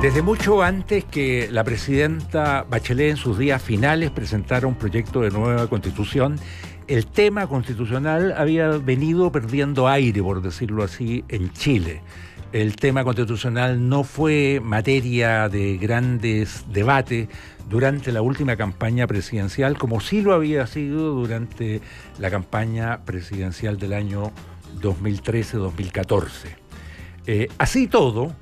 Desde mucho antes que la presidenta Bachelet en sus días finales presentara un proyecto de nueva constitución, el tema constitucional había venido perdiendo aire, por decirlo así, en Chile. El tema constitucional no fue materia de grandes debates durante la última campaña presidencial, como sí lo había sido durante la campaña presidencial del año 2013-2014. Eh, así todo,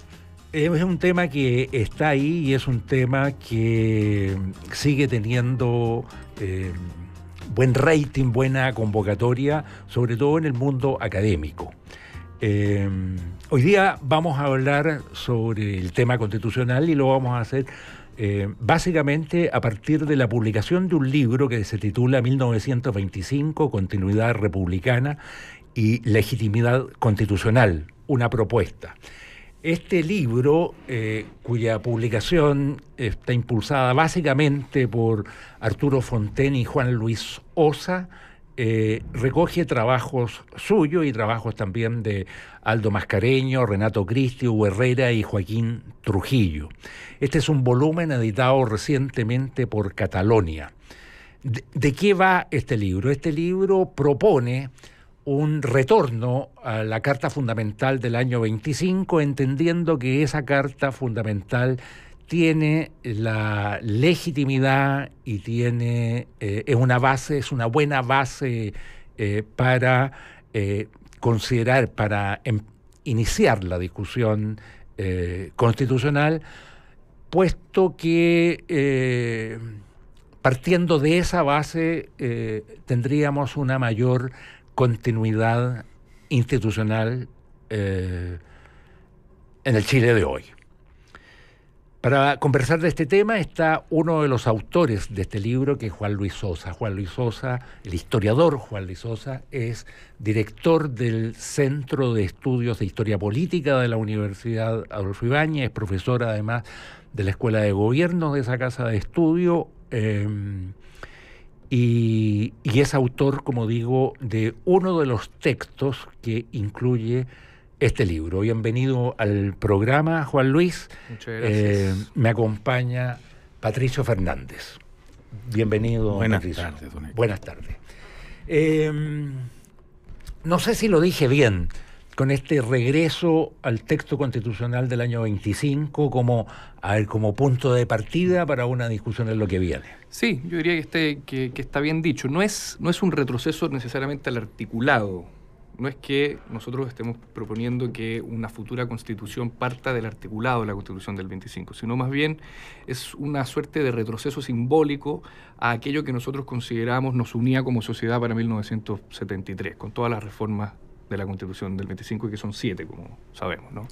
es un tema que está ahí y es un tema que sigue teniendo eh, buen rating, buena convocatoria, sobre todo en el mundo académico. Eh, hoy día vamos a hablar sobre el tema constitucional y lo vamos a hacer eh, básicamente a partir de la publicación de un libro que se titula 1925, Continuidad Republicana y Legitimidad Constitucional, una propuesta. Este libro, eh, cuya publicación está impulsada básicamente por Arturo Fonten y Juan Luis Osa, eh, recoge trabajos suyos y trabajos también de Aldo Mascareño, Renato Cristi, Hugo Herrera y Joaquín Trujillo. Este es un volumen editado recientemente por Catalonia. de qué va este libro? Este libro propone un retorno a la Carta Fundamental del año 25, entendiendo que esa Carta Fundamental tiene la legitimidad y tiene eh, es una base, es una buena base eh, para eh, considerar, para em, iniciar la discusión constitucional, puesto que partiendo de esa base tendríamos una mayor continuidad institucional eh, en el Chile de hoy. Para conversar de este tema está uno de los autores de este libro, que es Juan Luis Sosa. Juan Luis Sosa, el historiador Juan Luis Sosa, es director del Centro de Estudios de Historia Política de la Universidad Adolfo Ibáñez, es profesor además de la Escuela de Gobierno de esa casa de estudio. Eh, y, es autor, como digo, de uno de los textos que incluye este libro. Bienvenido al programa, Juan Luis. Muchas gracias. Eh, me acompaña Patricio Fernández. Bienvenido, Buenas tardes, Buenas tardes. Em, no sé si lo dije bien con este regreso al texto constitucional del año 25 como, como punto de partida para una discusión en lo que viene. Sí, yo diría que, este, que, que está bien dicho. No es, no es un retroceso necesariamente al articulado. No es que nosotros estemos proponiendo que una futura constitución parta del articulado de la constitución del 25, sino más bien es una suerte de retroceso simbólico a aquello que nosotros consideramos nos unía como sociedad para 1973, con todas las reformas de la Constitución del 25 y que son siete, como sabemos, ¿no?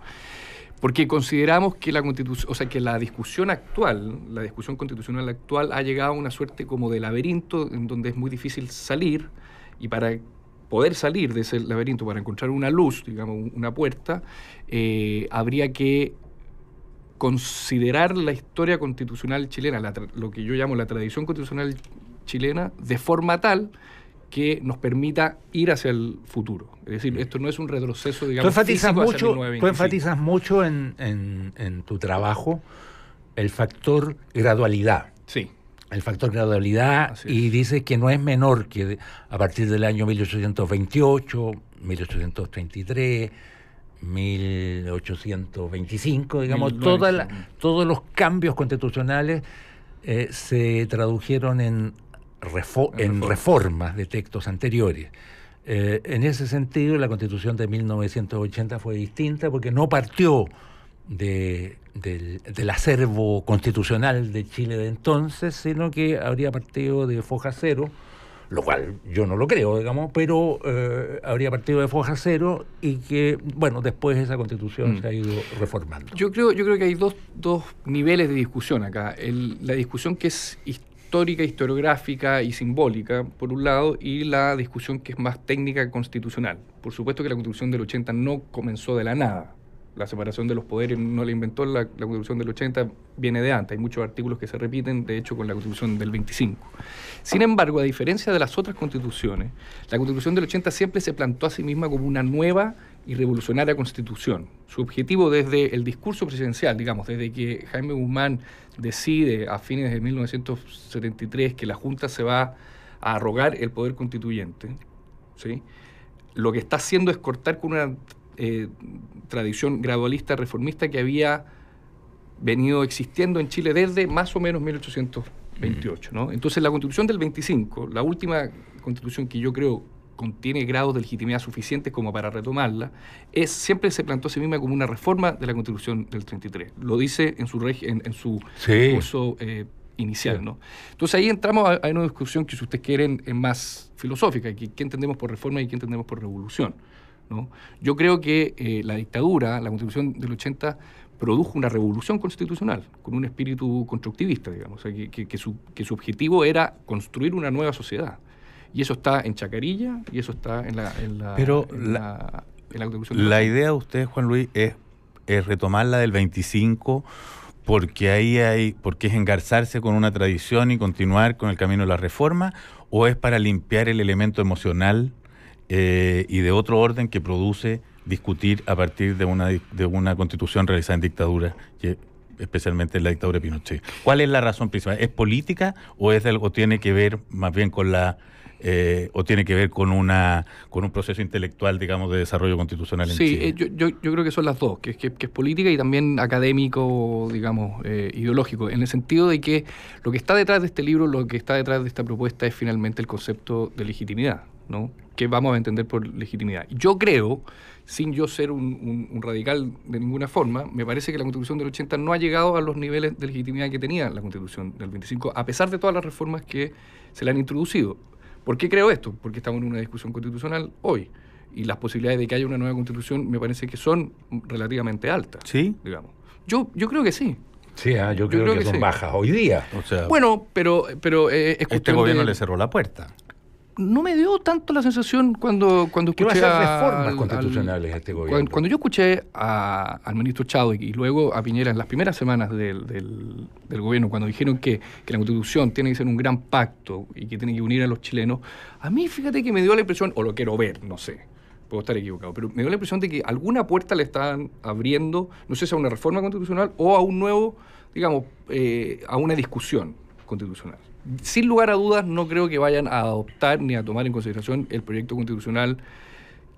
Porque consideramos que la constitución, o sea, que la discusión actual, la discusión constitucional actual, ha llegado a una suerte como de laberinto en donde es muy difícil salir y para poder salir de ese laberinto, para encontrar una luz, digamos, una puerta, eh, habría que considerar la historia constitucional chilena, lo que yo llamo la tradición constitucional chilena, de forma tal que nos permita ir hacia el futuro. Es decir, mm. esto no es un retroceso, digamos, tú enfatizas mucho, Tú enfatizas mucho en, tu trabajo el factor gradualidad. Sí. El factor gradualidad y dices que no es menor que a partir del año 1828, 1833, 1825, digamos, todos los cambios constitucionales eh, se tradujeron en en reformas de textos anteriores. Eh, en ese sentido, la constitución de 1980 fue distinta porque no partió del, acervo constitucional de Chile de entonces, sino que habría partido de foja cero, lo cual yo no lo creo, digamos, pero eh, habría partido de foja cero y que, bueno, después esa constitución mm. se ha ido reformando. Yo creo, yo creo que hay dos, niveles de discusión acá. la discusión que es histórica histórica, historiográfica y simbólica, por un lado, y la discusión que es más técnica constitucional. Por supuesto que la Constitución del 80 no comenzó de la nada. La separación de los poderes no la inventó la, Constitución del 80, viene de antes. Hay muchos artículos que se repiten, de hecho, con la Constitución del 25. Sin embargo, a diferencia de las otras constituciones, la Constitución del 80 siempre se plantó a sí misma como una nueva y revolucionar Constitución. Su objetivo desde el discurso presidencial, digamos, desde que Jaime Guzmán decide a fines de 1973 que la Junta se va a arrogar el poder constituyente, ¿sí? lo que está haciendo es cortar con una eh, tradición gradualista reformista que había venido existiendo en Chile desde más o menos 1828. ¿no? Entonces la constitución del 25, la última constitución que yo creo contiene grados de legitimidad suficientes como para retomarla, es, siempre se plantó a sí misma como una reforma de la Constitución del 33. Lo dice en su, en, en su eh, inicial. ¿no? Entonces ahí entramos a, una discusión que, si ustedes quieren, es más filosófica, que, qué entendemos por reforma y qué entendemos por revolución. ¿no? Yo creo que eh, la dictadura, la Constitución del 80, produjo una revolución constitucional, con un espíritu constructivista, digamos, que su objetivo era construir una nueva sociedad. Y eso está en Chacarilla y eso está en la... En la Pero la, la, idea de usted, Juan Luis, es, es retomar la del 25 porque ahí hay, porque es engarzarse con una tradición y continuar con el camino de la reforma, o es para limpiar el elemento emocional eh, y de otro orden que produce discutir a partir de una, de una constitución realizada en dictadura, especialmente en la dictadura de Pinochet. ¿Cuál es la razón principal? ¿Es política o es algo tiene que ver más bien con la eh, o tiene que ver con una con un proceso intelectual, digamos, de desarrollo constitucional en sí, Chile? Eh, yo, yo, creo que son las dos, que, es política y también académico, digamos, eh, ideológico, en el sentido de que lo que está detrás de este libro, lo que está detrás de esta propuesta es finalmente el concepto de legitimidad, ¿no? que vamos a entender por legitimidad. Yo creo, sin yo ser un, un, radical de ninguna forma, me parece que la Constitución del 80 no ha llegado a los niveles de legitimidad que tenía la Constitución del 25, a pesar de todas las reformas que se le han introducido. ¿Por qué creo esto? Porque estamos en una discusión constitucional hoy y las posibilidades de que haya una nueva constitución me parece que son relativamente altas. ¿Sí? Digamos. Yo, yo creo que sí. Sí, ah, yo, creo que, son bajas hoy día. bueno, pero, pero eh, Este gobierno le cerró la puerta no me dio tanto la sensación cuando, cuando escuché. reformas constitucionales este gobierno? Cuando, yo escuché al ministro Chávez y luego a Piñera en las primeras semanas del, del, gobierno, cuando dijeron que, la constitución tiene que ser un gran pacto y que tiene que unir a los chilenos, a mí fíjate que me dio la impresión, o lo quiero ver, no sé. Puedo estar equivocado, pero me dio la impresión de que alguna puerta le están abriendo, no sé si a una reforma constitucional o a un nuevo, digamos, eh, a una discusión constitucional sin lugar a dudas, no creo que vayan a adoptar ni a tomar en consideración el proyecto constitucional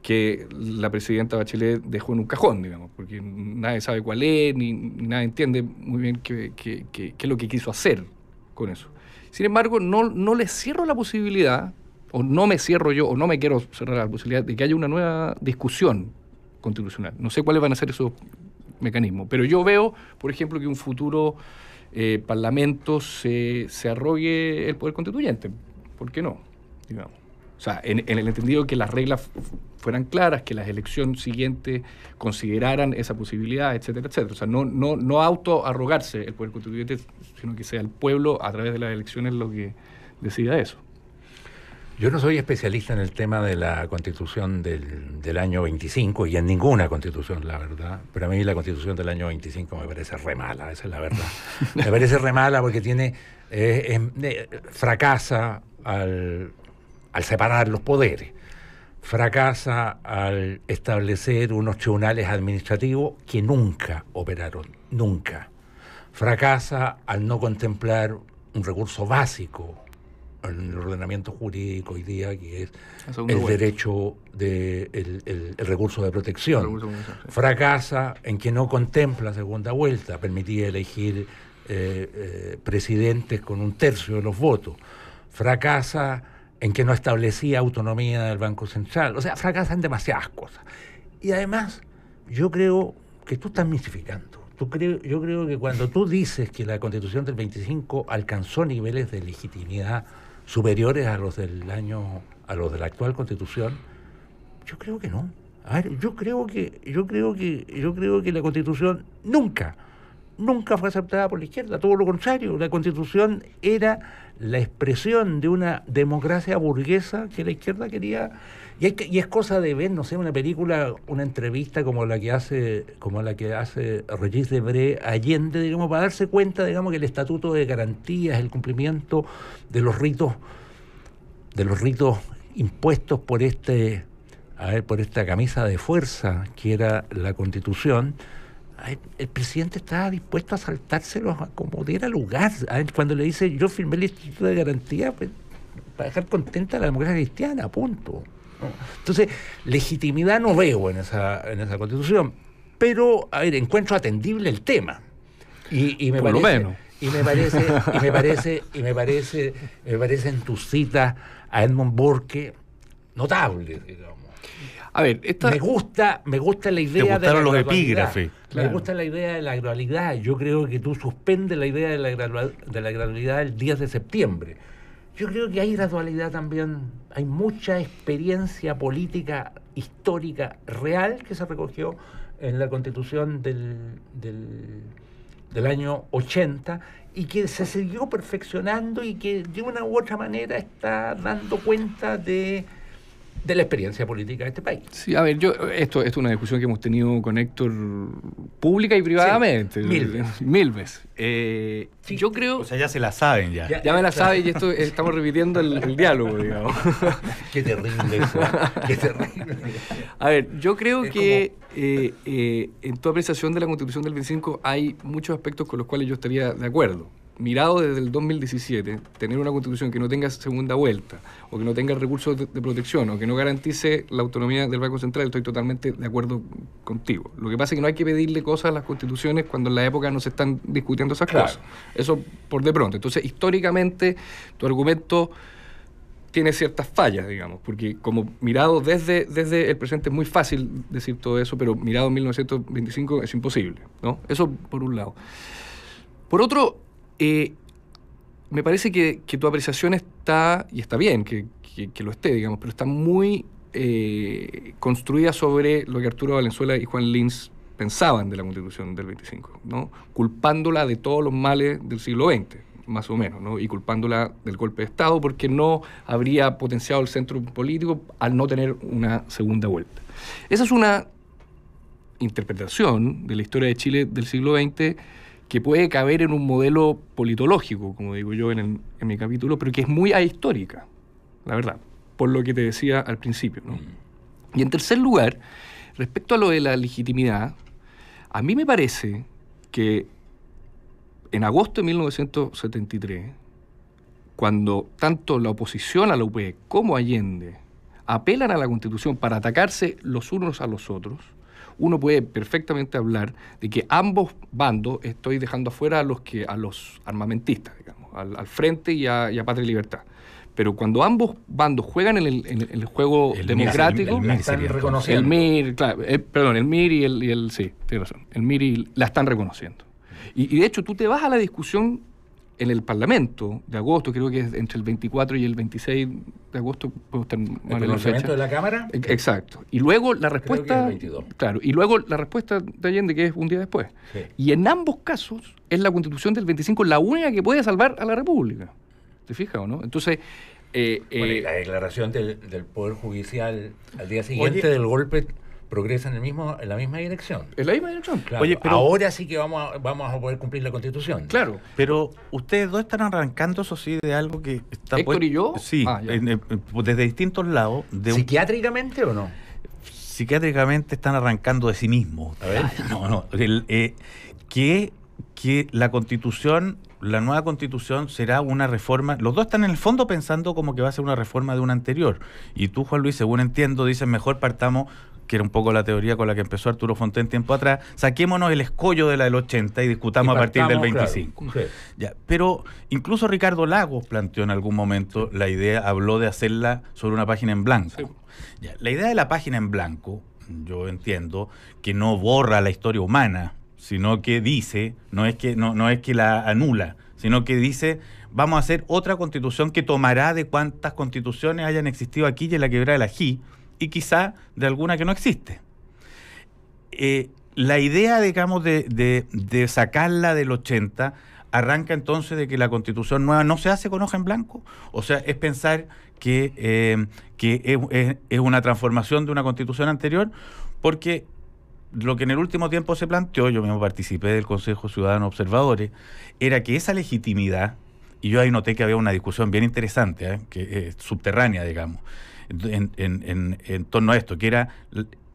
que la presidenta Bachelet dejó en un cajón, digamos, porque nadie sabe cuál es, ni, nadie entiende muy bien qué, es lo que quiso hacer con eso. Sin embargo, no, no le cierro la posibilidad, o no me cierro yo, o no me quiero cerrar la posibilidad de que haya una nueva discusión constitucional. No sé cuáles van a ser esos mecanismos, pero yo veo, por ejemplo, que un futuro eh, se, se arrogue el poder constituyente. ¿Por qué no? Digamos. O sea, en, el entendido que las reglas fueran claras, que las elecciones siguientes consideraran esa posibilidad, etcétera, etcétera. O sea, no, no, no arrogarse el poder constituyente, sino que sea el pueblo a través de las elecciones lo que decida eso. Yo no soy especialista en el tema de la constitución del, del, año 25 y en ninguna constitución, la verdad. Pero a mí la constitución del año 25 me parece re esa es la verdad. me parece re mala porque tiene, eh, em, eh, fracasa al, al separar los poderes, fracasa al establecer unos tribunales administrativos que nunca operaron, nunca. Fracasa al no contemplar un recurso básico en el ordenamiento jurídico hoy día, que es el derecho de el, recurso de protección. Fracasa en que no contempla segunda vuelta, permitía elegir eh, eh, presidentes con un tercio de los votos. Fracasa en que no establecía autonomía del Banco Central. O sea, fracasan demasiadas cosas. Y además, yo creo que tú estás mistificando Tú creo, yo creo que cuando tú dices que la constitución del 25 alcanzó niveles de legitimidad superiores a los del año, a los de la actual constitución? Yo creo que no. A ver, yo creo que, yo creo que, yo creo que la constitución nunca, nunca fue aceptada por la izquierda, todo lo contrario, la constitución era la expresión de una democracia burguesa que la izquierda quería. Y, es cosa de ver, no sé, una película, una entrevista como la que hace, como la que hace Regis Debré Allende, digamos, para darse cuenta, digamos, que el estatuto de garantías, el cumplimiento de los ritos, de los ritos impuestos por este, a ver, por esta camisa de fuerza que era la constitución, el presidente está dispuesto a saltárselos a como diera lugar. Cuando le dice, yo firmé el Instituto de Garantía para pues, dejar contenta a la democracia cristiana, punto. Entonces, legitimidad no veo en esa, en esa constitución, pero a ver, encuentro atendible el tema. Y, y me parece, lo menos. Y me parece, y me parece, y me parece, me a Edmund Borke notable, a ver, me gusta, me gusta la idea de la los epígrafes. Me gusta la idea de la gradualidad. Yo creo que tú suspendes la idea de la, gradualidad el 10 de septiembre. Yo creo que hay gradualidad también. Hay mucha experiencia política, histórica, real que se recogió en la constitución del, del, del año 80 y que se siguió perfeccionando y que de una u otra manera está dando cuenta de de la experiencia política de este país. Sí, a ver, yo esto, es una discusión que hemos tenido con Héctor pública y privadamente. mil veces. Mil veces. Eh, yo creo... O sea, ya se la saben ya. Ya, me la saben y esto eh, estamos repitiendo el, diálogo, digamos. qué terrible eso, qué terrible. A ver, yo creo que eh, en tu apreciación de la Constitución del 25 hay muchos aspectos con los cuales yo estaría de acuerdo mirado desde el 2017, tener una constitución que no tenga segunda vuelta, o que no tenga recursos de, protección, o que no garantice la autonomía del Banco Central, estoy totalmente de acuerdo contigo. Lo que pasa es que no hay que pedirle cosas a las constituciones cuando en la época no se están discutiendo esas cosas. Eso por de pronto. Entonces, históricamente, tu argumento tiene ciertas fallas, digamos, porque como mirado desde, desde el presente es muy fácil decir todo eso, pero mirado en 1925 es imposible, ¿no? Eso por un lado. Por otro, eh, me parece que, tu apreciación está, y está bien que, lo esté, digamos, pero está muy eh, construida sobre lo que Arturo Valenzuela y Juan Lins pensaban de la Constitución del 25, ¿no? culpándola de todos los males del siglo XX, más o menos, ¿no? y culpándola del golpe de Estado porque no habría potenciado el centro político al no tener una segunda vuelta. Esa es una interpretación de la historia de Chile del siglo XX que puede caber en un modelo politológico, como digo yo en, en mi capítulo, pero que es muy ahistórica, la verdad, por lo que te decía al principio. Mm. Y en tercer lugar, respecto a lo de la legitimidad, a mí me parece que en agosto de 1973, cuando tanto la oposición a la UPE como Allende apelan a la Constitución para atacarse los unos a los otros, uno puede perfectamente hablar de que ambos bandos, estoy dejando afuera a los, que, a los armamentistas, digamos, al, frente y a, Patria y Libertad pero cuando ambos bandos juegan en el, juego democrático, el, MIR eh, perdón, el MIR y el, y sí, tiene razón, el MIR y la están reconociendo. Y, y, de hecho tú te vas a la discusión en el Parlamento de agosto, creo que es entre el 24 y el 26 de agosto, puedo estar mal ¿El en de la Cámara? E-, exacto. Y luego la respuesta... Creo 22. Claro, y luego la respuesta de Allende, que es un día después. Y en ambos casos es la Constitución del 25 la única que puede salvar a la República. ¿Te fijas o no? Entonces... Eh, eh, la declaración del, Poder Judicial al día siguiente del golpe progresa en, el mismo, en la misma dirección. En la misma dirección, claro. Oye, pero, Ahora sí que vamos a, poder cumplir la constitución. Claro. Pero ustedes dos están arrancando, eso sí, de algo que está... Héctor y yo. Sí, ah, desde distintos lados. ¿Psiquiátricamente o no? Psiquiátricamente están arrancando de sí mismos. A ah, No, no. Eh, que, que la constitución la nueva constitución será una reforma. Los dos están en el fondo pensando como que va a ser una reforma de una anterior. Y tú, Juan Luis, según entiendo, dices mejor partamos que era un poco la teoría con la que empezó Arturo Fonten tiempo atrás, saquémonos el escollo de la del 80 y discutamos a partir del 25. pero incluso Ricardo Lagos planteó en algún momento la idea, habló de hacerla sobre una página en blanco. la idea de la página en blanco, yo entiendo, que no borra la historia humana, sino que dice, no es que, no, no es que la anula, sino que dice, vamos a hacer otra constitución que tomará de cuántas constituciones hayan existido aquí y en la quebrada de la G, y quizá de alguna que no existe. Eh, la idea, digamos, de, sacarla del 80 arranca entonces de que la constitución nueva no se hace con hoja en blanco. O sea, es pensar que, eh, es, una transformación de una constitución anterior, porque lo que en el último tiempo se planteó, yo mismo participé del Consejo Ciudadano Observadores, era que esa legitimidad, y yo ahí noté que había una discusión bien interesante, ¿eh? que, subterránea, digamos, en, torno a esto, que era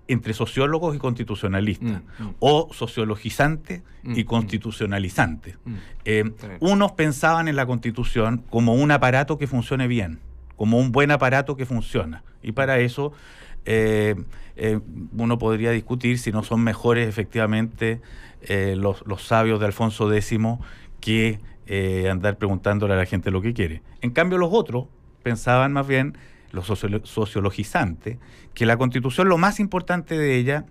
entre sociólogos y constitucionalistas, mm, mm. o sociologizantes mm, y constitucionalizantes. Eh, unos pensaban en la constitución como un aparato que funcione bien, como un buen aparato que funciona, y para eso eh, eh, uno podría discutir si no son mejores efectivamente los, los, sabios de Alfonso X que andar preguntándole a la gente lo que quiere. En cambio los otros pensaban más bien los sociologizante, que la constitución lo más importante de ella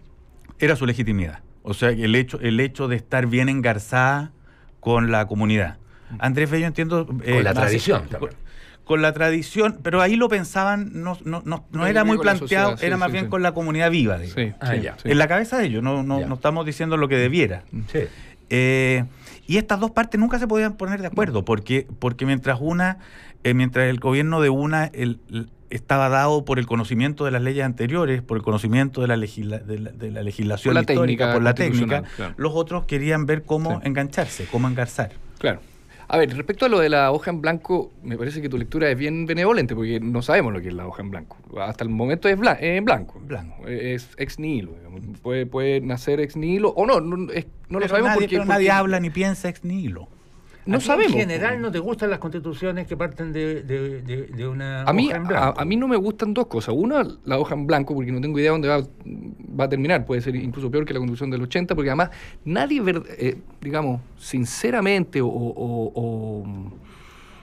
era su legitimidad, o sea, el hecho, el hecho de estar bien engarzada con la comunidad. Andrés Bello, entiendo... Eh, con la tradición. Con, la tradición, pero ahí lo pensaban, no, no, era muy planteado, era más bien con la comunidad viva. Ah, en la cabeza de ellos, no, estamos diciendo lo que debiera. Eh, y estas dos partes nunca se podían poner de acuerdo, porque, porque mientras una, eh, mientras el gobierno de una el, estaba dado por el conocimiento de las leyes anteriores, por el conocimiento de la, de la, legislación por la técnica, por la técnica. Los otros querían ver cómo engancharse, cómo engarzar. Claro. A ver, respecto a lo de la hoja en blanco, me parece que tu lectura es bien benevolente, porque no sabemos lo que es la hoja en blanco. Hasta el momento es eh, en blanco. blanco. Eh, es ex nihilo. Puede, puede nacer ex nihilo o no, no, lo sabemos nadie habla ni piensa ex nihilo. No sabemos. En general no te gustan las constituciones que parten de, una a mí, hoja en blanco. A, mí no me gustan dos cosas. Una, la hoja en blanco, porque no tengo idea dónde va, a terminar. Puede ser incluso peor que la constitución del 80, porque además nadie, eh, digamos, sinceramente o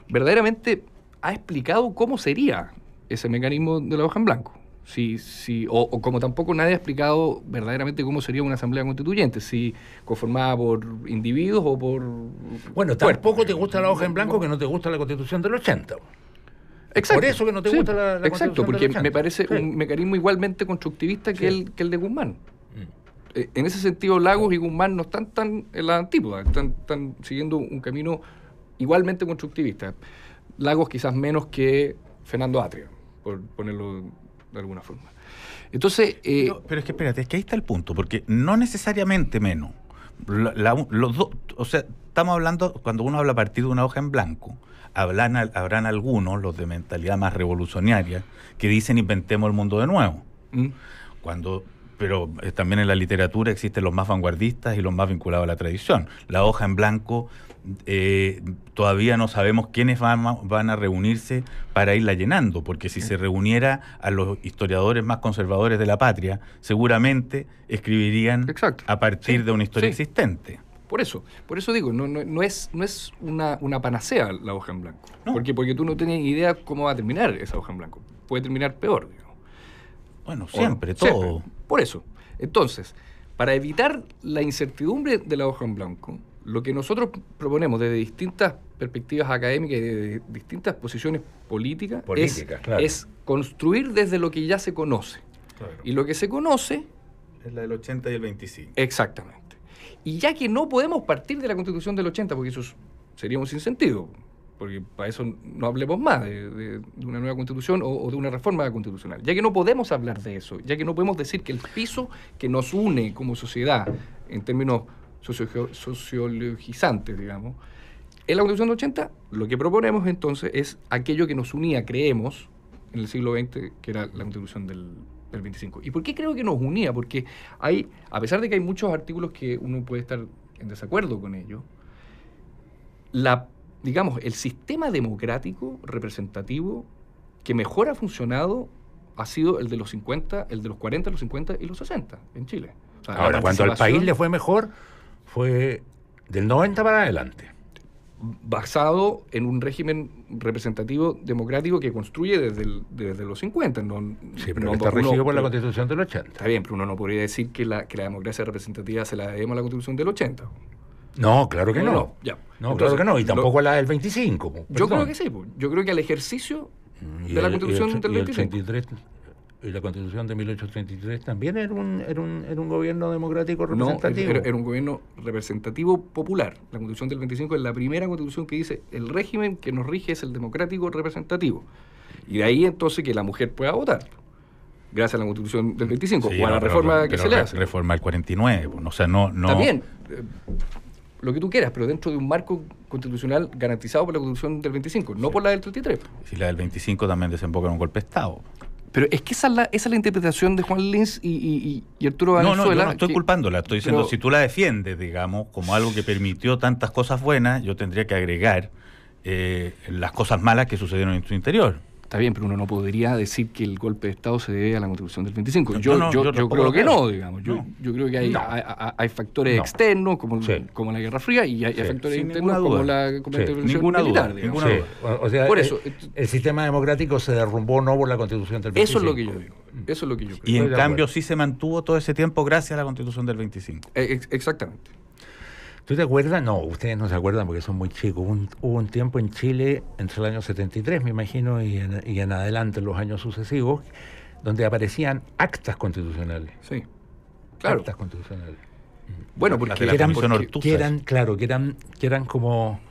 verdaderamente ha explicado cómo sería ese mecanismo de la hoja en blanco. Si, si, o, como tampoco nadie ha explicado verdaderamente cómo sería una asamblea constituyente, si conformada por individuos o por... Bueno, tampoco poco te gusta la hoja en blanco que no te gusta la constitución del 80. Exacto. Por eso que no te gusta la, la Exacto, porque me parece un mecanismo igualmente constructivista que, el, que el de Guzmán. Mm. Eh, en ese sentido, Lagos y Guzmán no están tan en la antípoda, están, están siguiendo un camino igualmente constructivista. Lagos quizás menos que Fernando Atria, por ponerlo de alguna forma. Entonces... Eh, pero, es que espérate, es que ahí está el punto, porque no necesariamente menos. los dos, o sea, estamos hablando, cuando uno habla a partir de una hoja en blanco, hablan, habrán algunos, los de mentalidad más revolucionaria, que dicen inventemos el mundo de nuevo. Mm. Cuando pero eh, también en la literatura existen los más vanguardistas y los más vinculados a la tradición. La hoja en blanco eh, todavía no sabemos quiénes van, van, a reunirse para irla llenando, porque si se reuniera a los historiadores más conservadores de la patria, seguramente escribirían a partir de una historia existente. Por eso, por eso digo, no, no, es, no es una, panacea la hoja en blanco. Porque, porque tú no tienes idea cómo va a terminar esa hoja en blanco. Puede terminar peor. Bueno, siempre, todo. Por eso. Entonces, para evitar la incertidumbre de la hoja en blanco, lo que nosotros proponemos desde distintas perspectivas académicas y desde distintas posiciones políticas es, construir desde lo que ya se conoce. Y lo que se conoce... Es la del 80 y el 25. Exactamente. Y ya que no podemos partir de la constitución del 80, porque eso sería un sinsentido, porque para eso no hablemos más de, una nueva constitución o, de una reforma constitucional, ya que no podemos hablar de eso, ya que no podemos decir que el piso que nos une como sociedad en términos sociologizantes, digamos. En la Constitución de 80 lo que proponemos entonces es aquello que nos unía, creemos, en el siglo XX, que era la Constitución del, del 25. ¿Y por qué creo que nos unía? Porque hay, a pesar de que hay muchos artículos que uno puede estar en desacuerdo con ellos, la, digamos, el sistema democrático representativo que mejor ha funcionado ha sido el de los 50, el de los 40, los 50 y los 60 en Chile. Ahora, cuando al país le fue mejor, fue del 90 para adelante. Basado en un régimen representativo democrático que construye desde, desde los 50. No, sí, pero está regido por la constitución del 80. Está bien, pero uno no podría decir que la, que la democracia representativa se la debemos a la constitución del 80. No, claro que no. claro que no, y tampoco a la del 25. Pues, yo creo que sí, pues. yo creo que al ejercicio mm, de la Constitución del 25 y la constitución de 1833 también era un, era un, era un gobierno democrático representativo. No, era, un gobierno representativo popular. La constitución del 25 es la primera constitución que dice el régimen que nos rige es el democrático representativo. Y de ahí entonces que la mujer pueda votar. Gracias a la constitución del 25 o a la reforma que se le hace. Reforma del 49, o sea, no. no... También. Eh, lo que tú quieras, pero dentro de un marco constitucional garantizado por la Constitución del 25, no por la del 33. Si la del 25 también desemboca en un golpe de Estado. Pero es que esa es la, interpretación de Juan Lins y, Arturo Valenzuela. No, no, yo no estoy culpándola, estoy diciendo, si tú la defiendes, digamos, como algo que permitió tantas cosas buenas, yo tendría que agregar eh, las cosas malas que sucedieron en tu interior. Está bien, pero uno no podría decir que el golpe de Estado se debe a la Constitución del 25. yo, yo, yo, creo que no, digamos. Yo, yo creo que hay, hay, factores externos, como, como la Guerra Fría, y hay, factores internos como la, Constitución militar. Ninguna duda. O sea, Por eso, eh, el, sistema democrático se derrumbó no por la constitución del 25. Eso es lo que yo digo. Eso es lo que yo Y en cambio sí se mantuvo todo ese tiempo gracias a la constitución del 25. Eh, exactamente. ¿Tú te acuerdas? No, ustedes no se acuerdan porque son muy chicos. hubo un tiempo en Chile, entre el año 73, me imagino, y en, adelante, los años sucesivos, donde aparecían actas constitucionales. Sí, claro. Actas constitucionales. Mm. Bueno, porque, la eran, que eran, claro, que eran, que eran como,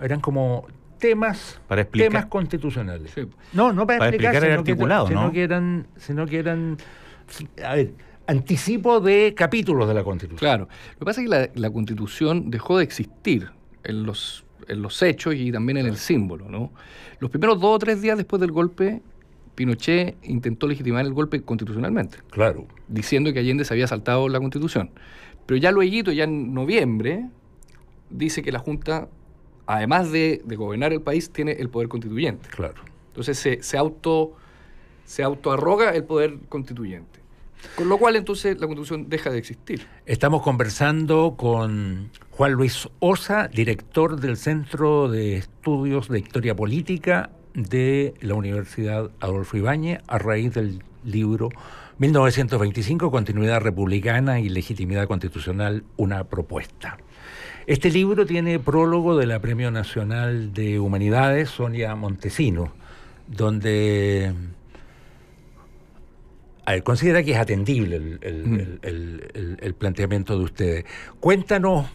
eran como temas, temas constitucionales. No, no para, explicar, ¿no? Sino que eran, sino que eran, a ver anticipo de capítulos de la Constitución. Claro. Lo que pasa es que la, Constitución dejó de existir en los, los hechos y también en el símbolo. ¿no? Los primeros dos o tres días después del golpe, Pinochet intentó legitimar el golpe constitucionalmente. Claro. Diciendo que Allende se había saltado la Constitución. Pero ya luego, ya en noviembre, dice que la Junta, además de, gobernar el país, tiene el poder constituyente. Claro. Entonces se, se auto se autoarroga el poder constituyente. Con lo cual entonces la Constitución deja de existir. Estamos conversando con Juan Luis Osa, director del Centro de Estudios de Historia Política de la Universidad Adolfo Ibáñez a raíz del libro 1925, Continuidad Republicana y Legitimidad Constitucional, una propuesta. Este libro tiene prólogo de la Premio Nacional de Humanidades, Sonia Montesino, donde considera que es atendible mm. el, planteamiento de ustedes. Cuéntanos,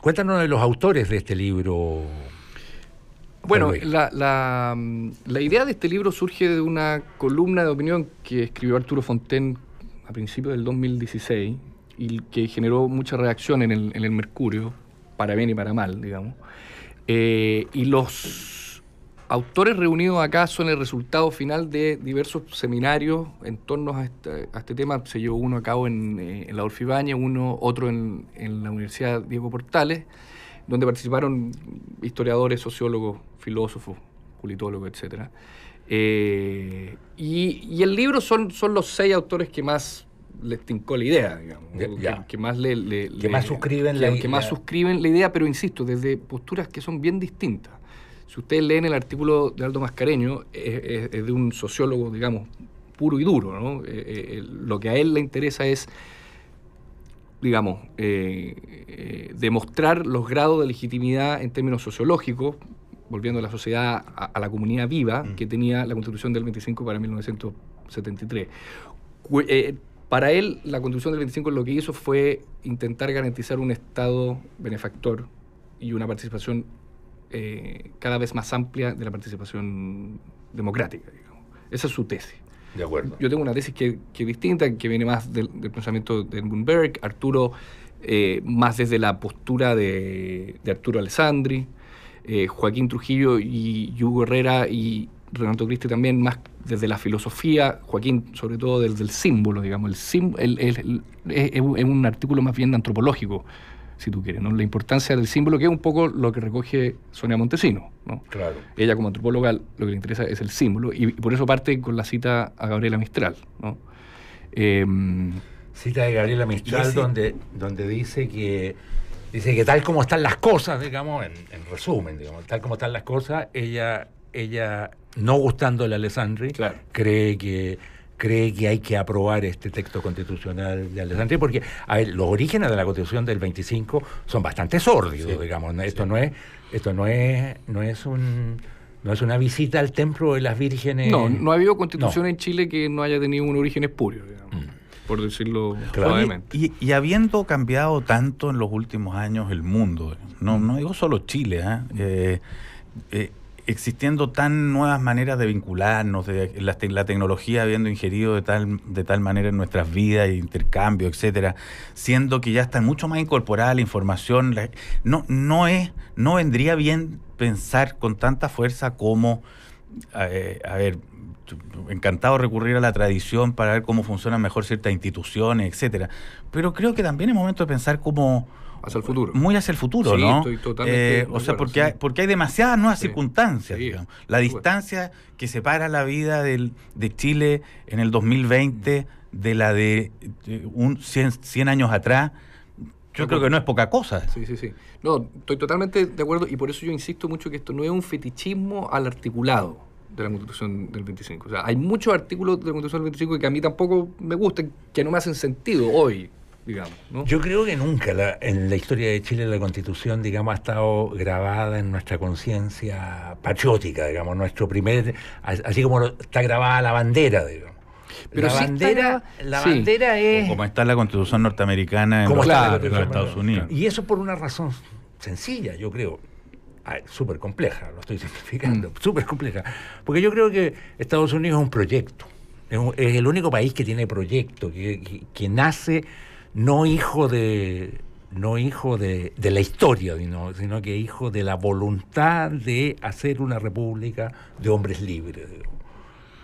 cuéntanos de los autores de este libro. Bueno, mm, la, idea de este libro surge de una columna de opinión que escribió Arturo Fontaine a principios del 2016 y que generó mucha reacción en el, Mercurio, para bien y para mal, digamos. Eh, y los autores reunidos acá son el resultado final de diversos seminarios en torno a este, este tema. Se llevó uno a cabo en, eh, la Orfibaña, uno, otro en, la Universidad Diego Portales, donde participaron historiadores, sociólogos, filósofos, politólogos, etc. Eh, y, el libro son, son los seis autores que más les tincó la idea, que, más le, le, más suscriben la idea. que más suscriben la idea, pero insisto, desde posturas que son bien distintas. Si ustedes leen el artículo de Aldo Mascareño, es, de un sociólogo, digamos, puro y duro. ¿no? Eh, eh, lo que a él le interesa es, digamos, eh, demostrar los grados de legitimidad en términos sociológicos, volviendo a la sociedad, a, la comunidad viva mm. que tenía la Constitución del 25 para 1973. para él, la Constitución del 25 lo que hizo fue intentar garantizar un Estado benefactor y una participación eh, cada vez más amplia de la participación democrática. Esa es su tesis. De Yo tengo una tesis que, que es distinta, que viene más del, pensamiento de Bloomberg Arturo eh, más desde la postura de, Arturo Alessandri, eh, Joaquín Trujillo y, Hugo Herrera y Renato Cristi también más desde la filosofía, Joaquín sobre todo desde el símbolo, digamos, el, es un artículo más bien antropológico si tú quieres, ¿no? La importancia del símbolo, que es un poco lo que recoge Sonia Montesino, Claro. Ella como antropóloga lo que le interesa es el símbolo y, por eso parte con la cita a Gabriela Mistral, em, cita de Gabriela Mistral donde, donde dice que dice que tal como están las cosas, digamos, en, resumen, digamos, tal como están las cosas, ella ella no gustando de Alessandri, cree que cree que hay que aprobar este texto constitucional de Alessandri, porque a los orígenes de la constitución del 25 son bastante sórdidos, digamos. Esto no es, esto no es, no es un no es una visita al templo de las vírgenes. No, no ha habido constitución en Chile que no haya tenido un origen espurio, mm. por decirlo claramente. Y, habiendo cambiado tanto en los últimos años el mundo, no, no digo solo Chile, ¿eh? eh, eh existiendo tan nuevas maneras de vincularnos, de la, tecnología habiendo ingerido de tal, de tal manera en nuestras vidas, intercambio, etcétera, siendo que ya está mucho más incorporada la información, no, no, es, no vendría bien pensar con tanta fuerza como, eh, a ver, encantado recurrir a la tradición para ver cómo funcionan mejor ciertas instituciones, etcétera. Pero creo que también es momento de pensar cómo hacia el futuro. Muy hacia el futuro, ¿no? Eh, o sea, porque, hay, porque hay demasiadas nuevas circunstancias. La distancia que separa la vida del, de Chile en el 2020 de la de, un 100, años atrás, yo creo que no es poca cosa. Sí, sí, sí. No, estoy totalmente de acuerdo y por eso yo insisto mucho que esto no es un fetichismo al articulado de la Constitución del 25. O sea, hay muchos artículos de la Constitución del 25 que a mí tampoco me gustan, que no me hacen sentido hoy. Yo creo que nunca en la historia de Chile la constitución, digamos, ha estado grabada en nuestra conciencia patriótica, digamos, nuestro primer, así como está grabada la bandera, digamos. Pero la bandera, es. como está la constitución norteamericana en los, Estados Unidos. Y eso por una razón sencilla, yo creo. Ah, súper compleja, lo estoy simplificando, mm. súper compleja. Porque yo creo que Estados Unidos es un proyecto. Es, el único país que tiene proyecto, que, que, que nace no hijo de no hijo de, la historia, sino, que hijo de la voluntad de hacer una república de hombres libres.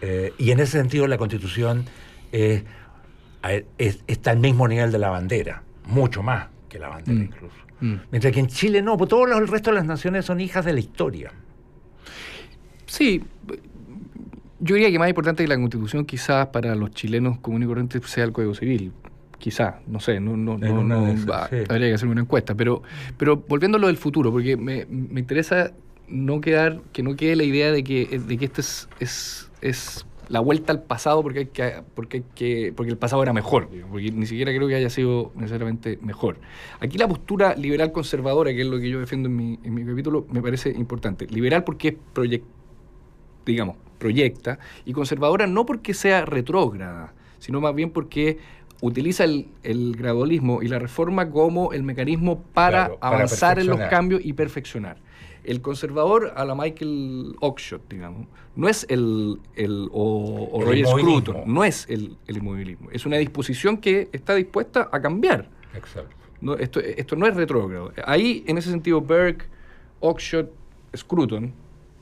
Eh, y en ese sentido la constitución está al mismo nivel de la bandera, mucho más que la bandera mm. incluso. Mm. Mientras que en Chile no, porque todo el resto de las naciones son hijas de la historia. Sí, yo diría que más importante que la constitución quizás para los chilenos comunes y corrientes sea el Código Civil, quizá, no sé, no, no, no, habría que hacerme una encuesta, pero, pero volviendo a lo del futuro, porque me, interesa no quedar, que no quede la idea de que, de que este es, la vuelta al pasado porque porque porque el pasado era mejor, porque ni siquiera creo que haya sido necesariamente mejor. Aquí la postura liberal conservadora, que es lo que yo defiendo en mi, capítulo, me parece importante. Liberal porque es digamos, proyecta, y conservadora no porque sea retrógrada, sino más bien porque utiliza el, el, gradualismo y la reforma como el mecanismo para avanzar en los cambios y perfeccionar. El conservador a la Michael Oakeshott, digamos, no es el, el o, Roy Scruton, no es el, inmovilismo, es una disposición que está dispuesta a cambiar. Exacto. esto, esto no es retrógrado. Ahí, en ese sentido, Burke, Oakeshott, Scruton,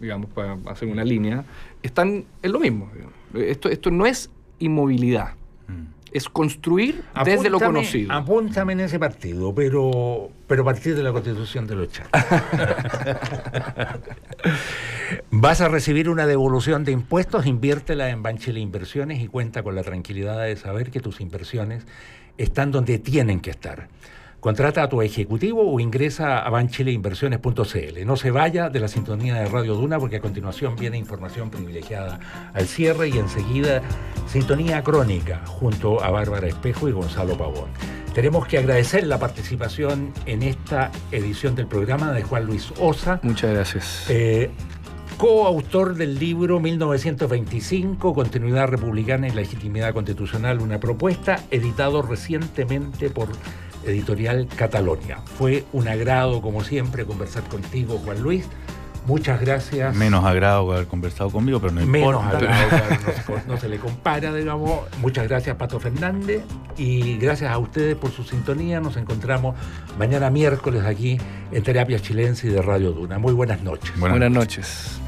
digamos, para hacer una línea, están en lo mismo. Esto, esto no es inmovilidad es construir desde lo conocido. Apúntame en ese partido, pero, pero a partir de la constitución de los 80. Vas a recibir una devolución de impuestos, inviértela en Banchile Inversiones y cuenta con la tranquilidad de saber que tus inversiones están donde tienen que estar Contrata a tu ejecutivo o ingresa a banchileinversiones.cl. No se vaya de la sintonía de Radio Duna porque a continuación viene información privilegiada al cierre y enseguida sintonía crónica junto a Bárbara Espejo y Gonzalo Pavón. Tenemos que agradecer la participación en esta edición del programa de Juan Luis Osa. Muchas gracias. Eh, coautor del libro 1925, Continuidad Republicana y Legitimidad Constitucional, una propuesta, editado recientemente por editorial Catalonia. Fue un agrado, como siempre, conversar contigo, Juan Luis. Muchas gracias. Menos agrado haber conversado conmigo, pero no Menos importa. Agrado, no, no se le compara, digamos. Muchas gracias, Pato Fernández. Y gracias a ustedes por su sintonía. Nos encontramos mañana miércoles aquí en Terapia Chilense y de Radio Duna. Muy buenas noches. buenas noches.